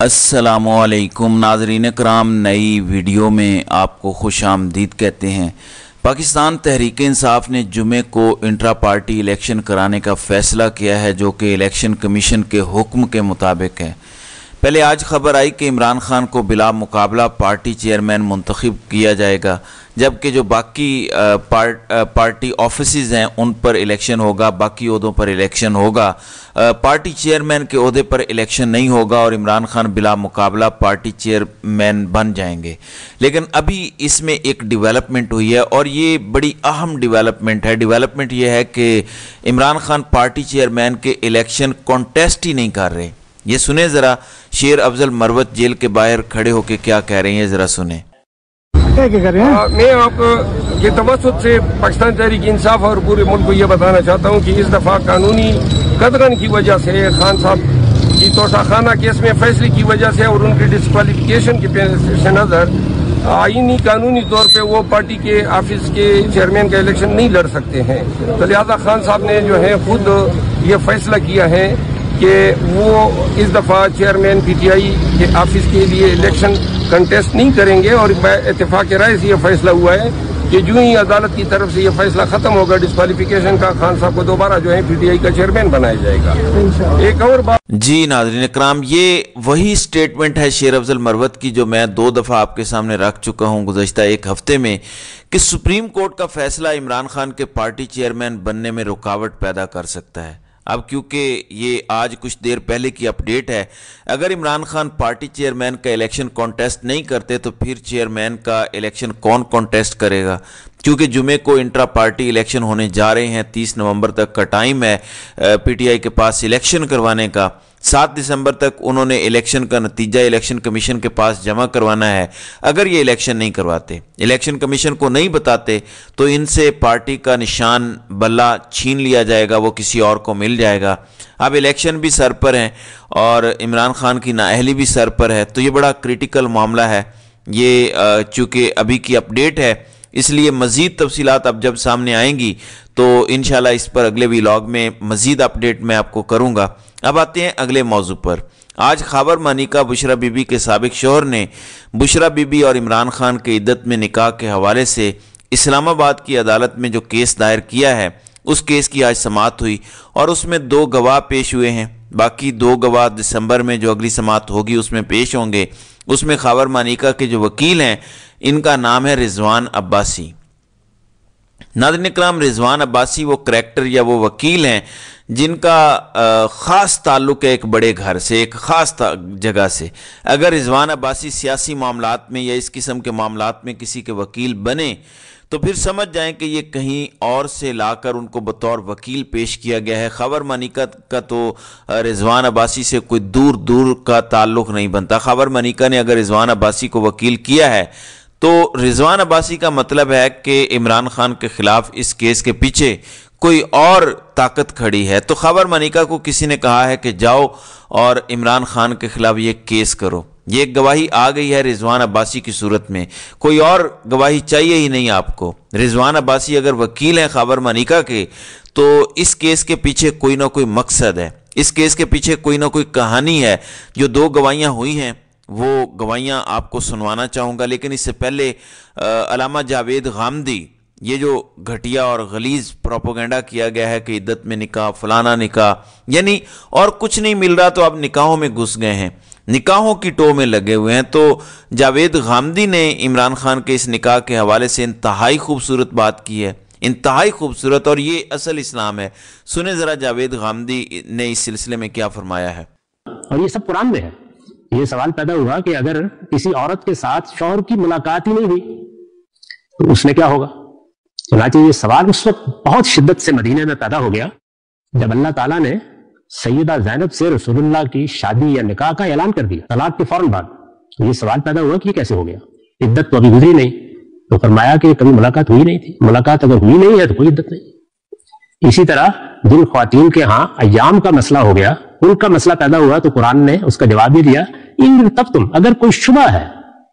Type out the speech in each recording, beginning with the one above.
असलकुम नाजरीन कराम नई वीडियो में आपको खुश आमदीद कहते हैं पाकिस्तान तहरीक इंसाफ ने जुमे को इंट्रा पार्टी इलेक्शन कराने का फ़ैसला किया है जो कि इलेक्शन कमीशन के हुक्म के मुताबिक है पहले आज खबर आई कि इमरान खान को बिला मुकाबला पार्टी चेयरमैन मुंतखब किया जाएगा जबकि जो बाकी पार्ट पार्टी ऑफिस हैं उन पर इलेक्शन होगा बाकी अहदों पर इलेक्शन होगा पार्टी चेयरमैन के अहदे पर इलेक्शन नहीं होगा और इमरान खान बिला मुकाबला पार्टी चेयरमैन बन जाएंगे लेकिन अभी इसमें एक डेवलपमेंट हुई है और ये बड़ी अहम डेवलपमेंट है डेवलपमेंट ये है कि इमरान खान पार्टी चेयरमैन के इलेक्शन कॉन्टेस्ट ही नहीं कर रहे ये सुने जरा शेर अफजल मरवत जेल के बाहर खड़े होके क्या कह रहे हैं जरा सुने मैं आपको ये तमसद से पाकिस्तान तहरीक इंसाफ और पूरे मुल्क को ये बताना चाहता हूँ कि इस दफा कानूनी कदरन की वजह से खान साहब की तोशाखाना केस में फैसले की वजह से और उनके डिस्कालीफिकेशन के पेश नज़र आईनी कानूनी तौर पे वो पार्टी के ऑफिस के चेयरमैन का इलेक्शन नहीं लड़ सकते हैं तो लिहाजा खान साहब ने जो है खुद ये फैसला किया है कि वो इस दफ़ा चेयरमैन पीटीआई के ऑफिस के लिए इलेक्शन कंटेस्ट नहीं करेंगे और इतफाक़ राय से यह फैसला हुआ है कि जूँ ही अदालत की तरफ से यह फैसला खत्म होगा डिस्कालीफिकेशन का खान साहब को दोबारा जो है पीटीआई का चेयरमैन बनाया जाएगा एक और बात जी नाजरीन कराम ये वही स्टेटमेंट है शेर अफजल मरवत की जो मैं दो दफ़ा आपके सामने रख चुका हूँ गुजशत एक हफ्ते में कि सुप्रीम कोर्ट का फैसला इमरान खान के पार्टी चेयरमैन बनने में रुकावट पैदा कर सकता है अब क्योंकि ये आज कुछ देर पहले की अपडेट है अगर इमरान खान पार्टी चेयरमैन का इलेक्शन कॉन्टेस्ट नहीं करते तो फिर चेयरमैन का इलेक्शन कौन कॉन्टेस्ट करेगा क्योंकि जुमे को इंट्रा पार्टी इलेक्शन होने जा रहे हैं 30 नवंबर तक का टाइम है पीटीआई के पास इलेक्शन करवाने का सात दिसंबर तक उन्होंने इलेक्शन का नतीजा इलेक्शन कमीशन के पास जमा करवाना है अगर ये इलेक्शन नहीं करवाते इलेक्शन कमीशन को नहीं बताते तो इनसे पार्टी का निशान बल्ला छीन लिया जाएगा वो किसी और को मिल जाएगा अब इलेक्शन भी सर पर हैं और इमरान खान की नाअहली भी सर पर है तो ये बड़ा क्रिटिकल मामला है ये चूँकि अभी की अपडेट है इसलिए मज़ीद तफसीत अब जब सामने आएंगी तो इन इस पर अगले वीलॉग में मज़ीद अपडेट मैं आपको करूँगा अब आते हैं अगले मौजू पर आज खाबर मानिका बुशरा बीबी के सबक शोहर ने बुशरा बीबी और इमरान खान के इद्दत में निकाह के हवाले से इस्लामाबाद की अदालत में जो केस दायर किया है उस केस की आज समात हुई और उसमें दो गवाह पेश हुए हैं बाकी दो गवाह दिसंबर में जो अगली समात होगी उसमें पेश होंगे उसमें खाबर मानिका के जो वकील हैं इनका नाम है रिजवान अब्बासी नादिन कराम रिजवान अब्बासी वो करेक्टर या वो वकील हैं जिनका ख़ास ताल्लुक है एक बड़े घर से एक ख़ास जगह से अगर रिजवान अब्बासी सियासी मामला में या इस किस्म के मामला में किसी के वकील बने तो फिर समझ जाएं कि ये कहीं और से लाकर उनको बतौर वकील पेश किया गया है खबर मनिका का तो रिजवान अब्बासी से कोई दूर दूर का ताल्लुक नहीं बनता खबर मनिका ने अगर रिजवान अब्बासी को वकील किया है तो रिजवान अब्बासी का मतलब है कि इमरान खान के खिलाफ इस केस के पीछे कोई और ताकत खड़ी है तो खबर मनिका को किसी ने कहा है कि जाओ और इमरान खान के खिलाफ ये केस करो ये गवाही आ गई है रिजवान अब्बासी की सूरत में कोई और गवाही चाहिए ही नहीं आपको रिजवान अब्बासी अगर वकील हैं खबर मनिका के तो इस केस के पीछे कोई ना कोई मकसद है इस केस के पीछे कोई ना कोई कहानी है जो दो गवाहियाँ हुई हैं वो गवाइयाँ आपको सुनवाना चाहूँगा लेकिन इससे पहले अलामा जावेद गामदी ये जो घटिया और गलीज प्रोपोगेंडा किया गया है कि इद्दत में निकाह फलाना निकाह यानी और कुछ नहीं मिल रहा तो आप निकाहों में घुस गए हैं निकाहों की टो में लगे हुए हैं तो जावेद गामदी ने इमरान खान के इस निकाह के हवाले से इंतहाई खूबसूरत बात की है इंतहाई खूबसूरत और ये असल इस्लाम है सुने ज़रा जावेद गामदी ने इस सिलसिले में क्या फरमाया है और ये सब कुरान में है ये सवाल पैदा हुआ कि अगर किसी औरत के साथ शौहर की मुलाकात ही नहीं हुई तो उसमें क्या होगा चुनाचे ये सवाल उस वक्त बहुत शिद्दत से मदीने में पैदा हो गया जब अल्लाह ताला ने सैदा जैनब से रसूलुल्लाह की शादी या निकाह का ऐलान कर दिया तलाक के फौरन बाद तो ये सवाल पैदा हुआ कि कैसे हो गया इद्दत तो अभी गुजरी नहीं तो फरमाया कि कभी मुलाकात हुई नहीं थी मुलाकात अगर हुई नहीं है तो कोई इद्दत नहीं इसी तरह जिन खातन के यहाँ अयाम का मसला हो गया उनका मसला पैदा हुआ तो कुरान ने उसका जवाब भी दिया इन तब तुम अगर कोई शुबा है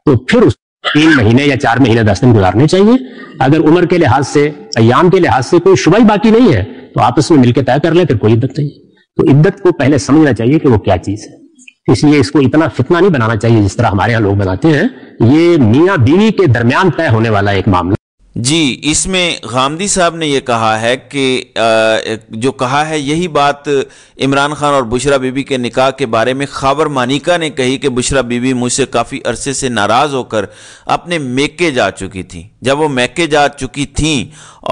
तो फिर उस तीन महीने या चार महीने दस दिन गुजारने चाहिए अगर उम्र के लिहाज से अयाम के लिहाज से कोई शुबा ही बाकी नहीं है तो आपस में मिलकर तय कर ले फिर कोई इद्दत नहीं तो इद्दत को पहले समझना चाहिए कि वो क्या चीज है इसलिए इसको इतना फितना नहीं बनाना चाहिए जिस तरह हमारे यहाँ लोग बनाते हैं ये मियाँ बीवी के दरमियान तय होने वाला एक मामला जी इसमें गांधी साहब ने यह कहा है कि जो कहा है यही बात इमरान खान और बुशरा बीबी के निकाह के बारे में खाबर मानिका ने कही कि बुशरा बीबी मुझसे काफ़ी अरसे से नाराज़ होकर अपने मेके जा चुकी थी जब वो मेके जा चुकी थी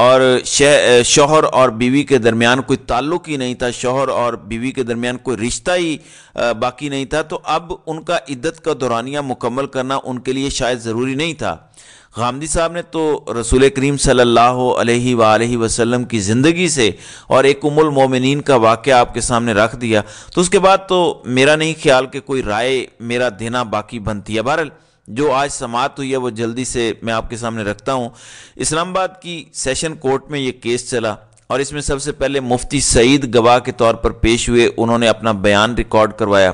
और शोहर और बीवी के दरमियान कोई ताल्लुक ही नहीं था शोहर और बीवी के दरमियान कोई रिश्ता ही बाकी नहीं था तो अब उनका इद्दत का दौरानिया मुकम्मल करना उनके लिए शायद ज़रूरी नहीं था गांधी साहब ने तो रसूल करीम सल्ला वसल्लम की ज़िंदगी से और एक उमुल मोमिन का वाक़ आपके सामने रख दिया तो उसके बाद तो मेरा नहीं ख्याल कि कोई राय मेरा देना बाकी बनती है बहरल जो आज समाप्त हुई है वो जल्दी से मैं आपके सामने रखता हूँ इस्लामाबाद की सेशन कोर्ट में ये केस चला और इसमें सबसे पहले मुफ्ती सईद गवाह के तौर पर पेश हुए उन्होंने अपना बयान रिकॉर्ड करवाया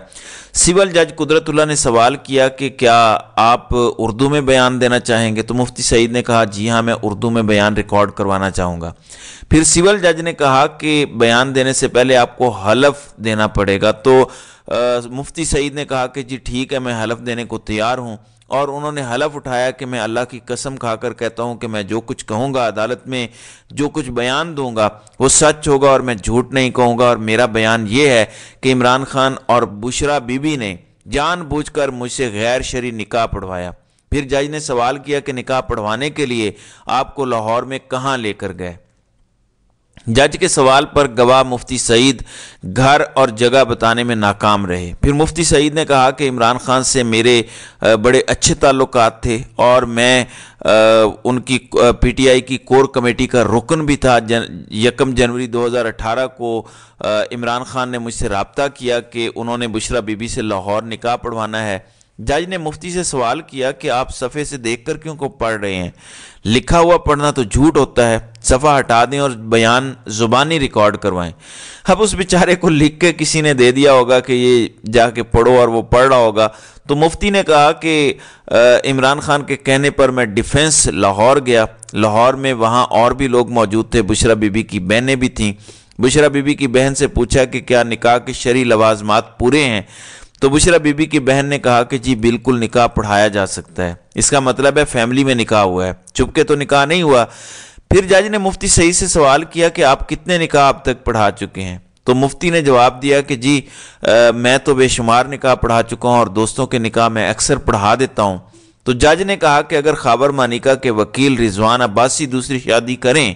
सिविल जज कुदरतुल्ला ने सवाल किया कि क्या आप उर्दू में बयान देना चाहेंगे तो मुफ्ती सईद ने कहा जी हाँ मैं उर्दू में बयान रिकॉर्ड करवाना चाहूँगा फिर सिविल जज ने कहा कि बयान देने से पहले आपको हलफ देना पड़ेगा तो आ, मुफ्ती सईद ने कहा कि जी ठीक है मैं हलफ देने को तैयार हूँ और उन्होंने हलफ उठाया कि मैं अल्लाह की कसम खाकर कहता हूँ कि मैं जो कुछ कहूँगा अदालत में जो कुछ बयान दूंगा वो सच होगा और मैं झूठ नहीं कहूँगा और मेरा बयान ये है कि इमरान खान और बुशरा बीबी ने जानबूझकर मुझसे गैर शरी निकाह पढ़वाया फिर जज ने सवाल किया कि निकाह पढ़वाने के लिए आपको लाहौर में कहाँ लेकर गए जज के सवाल पर गवाह मुफ्ती सईद घर और जगह बताने में नाकाम रहे फिर मुफ्ती सईद ने कहा कि इमरान खान से मेरे बड़े अच्छे ताल्लुक थे और मैं उनकी पीटीआई की कोर कमेटी का रुकन भी था जन यकम जनवरी 2018 को इमरान खान ने मुझसे रबता किया कि उन्होंने बुशरा बीबी से लाहौर निकाह पढ़वाना है जज ने मुफ्ती से सवाल किया कि आप सफ़े से देखकर क्यों को पढ़ रहे हैं लिखा हुआ पढ़ना तो झूठ होता है सफ़ा हटा दें और बयान ज़ुबानी रिकॉर्ड करवाएं अब उस बेचारे को लिख के किसी ने दे दिया होगा कि ये जाके पढ़ो और वो पढ़ रहा होगा तो मुफ्ती ने कहा कि इमरान खान के कहने पर मैं डिफेंस लाहौर गया लाहौर में वहाँ और भी लोग मौजूद थे बुशरा बीबी की बहनें भी थीं बुशरा बीबी की बहन से पूछा कि क्या निकाह के शरी लवाजमात पूरे हैं तो बुशरा बीबी की बहन ने कहा कि जी बिल्कुल निकाह पढ़ाया जा सकता है इसका मतलब है फैमिली में निकाह हुआ है चुपके तो निकाह नहीं हुआ फिर जज ने मुफ्ती सही से सवाल किया कि आप कितने निकाह अब तक पढ़ा चुके हैं तो मुफ्ती ने जवाब दिया कि जी आ, मैं तो बेशुमार निकाह पढ़ा चुका हूँ और दोस्तों के निकाह मैं अक्सर पढ़ा देता हूँ तो जज ने कहा कि अगर खाबर मानिका के वकील रिजवान अब्बासी दूसरी शादी करें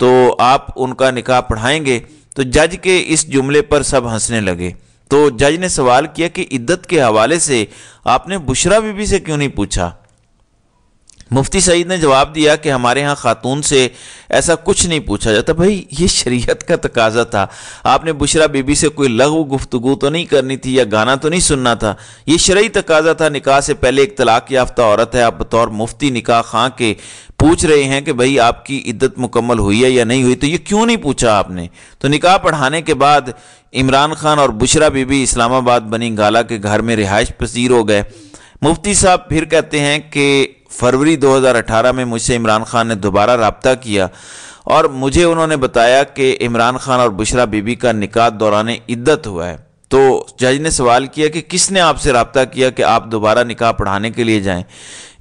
तो आप उनका निकाह पढ़ाएंगे तो जज के इस जुमले पर सब हंसने लगे तो जज ने सवाल किया कि इद्दत के हवाले से आपने बुशरा बीबी से क्यों नहीं पूछा मुफ्ती सईद ने जवाब दिया कि हमारे यहाँ खातून से ऐसा कुछ नहीं पूछा जाता भाई ये शरीयत का तकाजा था आपने बुशरा बीबी से कोई लघु गुफ्तगु तो नहीं करनी थी या गाना तो नहीं सुनना था ये शरी तकाजा था निकाह से पहले एक तलाक याफ्ता औरत है आप बतौर मुफ्ती निकाह खां के पूछ रहे हैं कि भाई आपकी इद्दत मुकम्मल हुई है या नहीं हुई तो ये क्यों नहीं पूछा आपने तो निकाह पढ़ाने के बाद इमरान खान और बुशरा बीबी इस्लामाबाद बनी गाला के घर में रिहाइश पसीर हो गए मुफ्ती साहब फिर कहते हैं कि फरवरी 2018 में मुझसे इमरान खान ने दोबारा रबता किया और मुझे उन्होंने बताया कि इमरान खान और बुशरा बीबी का निकाह दौरान इद्दत हुआ है तो जज ने सवाल किया कि किसने आपसे रबता किया कि आप दोबारा निकाह पढ़ाने के लिए जाएं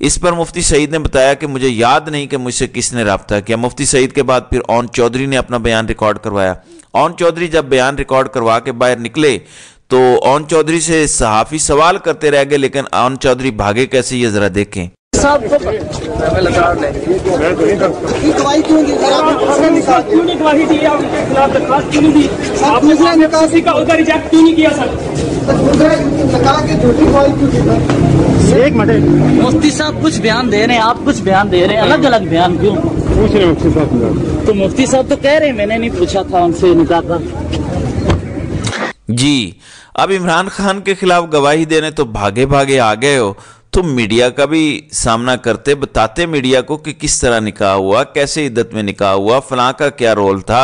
इस पर मुफ्ती सईद ने बताया कि मुझे याद नहीं कि मुझसे किसने रबता किया मुफ्ती सईद के बाद फिर ओन चौधरी ने अपना बयान रिकॉर्ड करवाया ओन चौधरी जब बयान रिकॉर्ड करवा के बाहर निकले तो ओन चौधरी से सहाफ़ी सवाल करते रह गए लेकिन ओन चौधरी भागे कैसे ये ज़रा देखें तो एक मिनट मुफ्ती साहब कुछ बयान दे रहे हैं आप कुछ बयान दे रहे हैं अलग अलग बयान क्यों पूछ रहे मुफ्ती साहब तो मुफ्ती साहब तो कह रहे हैं मैंने नहीं पूछा था उनसे निकाह का जी अब इमरान खान के खिलाफ गवाही देने तो भागे भागे आ गए हो तो मीडिया का भी सामना करते बताते मीडिया को कि किस तरह निकाह हुआ कैसे इद्दत में निकाह हुआ फलां का क्या रोल था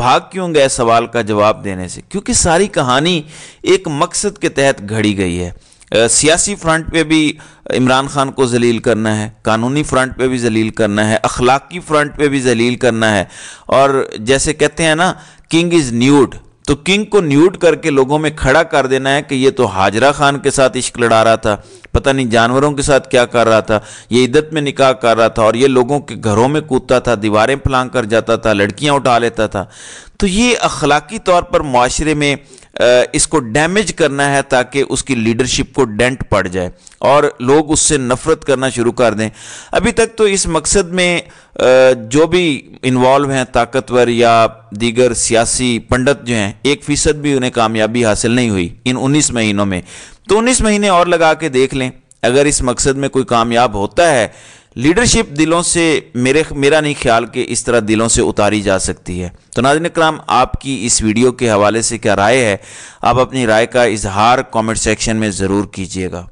भाग क्यों गए सवाल का जवाब देने से क्योंकि सारी कहानी एक मकसद के तहत घड़ी गई है सियासी फ्रंट पे भी इमरान खान को जलील करना है कानूनी फ्रंट पे भी जलील करना है अखलाकी फ्रंट पे भी जलील करना है और जैसे कहते हैं ना किंग इज़ न्यूड तो किंग को न्यूट करके लोगों में खड़ा कर देना है कि ये तो हाजरा खान के साथ इश्क लड़ा रहा था पता नहीं जानवरों के साथ क्या कर रहा था ये इद्दत में निकाह कर रहा था और ये लोगों के घरों में कूदता था दीवारें फलांग कर जाता था लड़कियां उठा लेता था तो ये अखलाकी तौर पर माशरे में इसको डैमेज करना है ताकि उसकी लीडरशिप को डेंट पड़ जाए और लोग उससे नफरत करना शुरू कर दें अभी तक तो इस मकसद में जो भी इन्वॉल्व हैं ताकतवर या दीगर सियासी पंडित जो हैं एक फ़ीसद भी उन्हें कामयाबी हासिल नहीं हुई इन उन्नीस महीनों में तो उन्नीस महीने और लगा के देख लें अगर इस मकसद में कोई कामयाब होता है लीडरशिप दिलों से मेरे मेरा नहीं ख्याल कि इस तरह दिलों से उतारी जा सकती है तो नाजन कराम आपकी इस वीडियो के हवाले से क्या राय है आप अपनी राय का इजहार कमेंट सेक्शन में ज़रूर कीजिएगा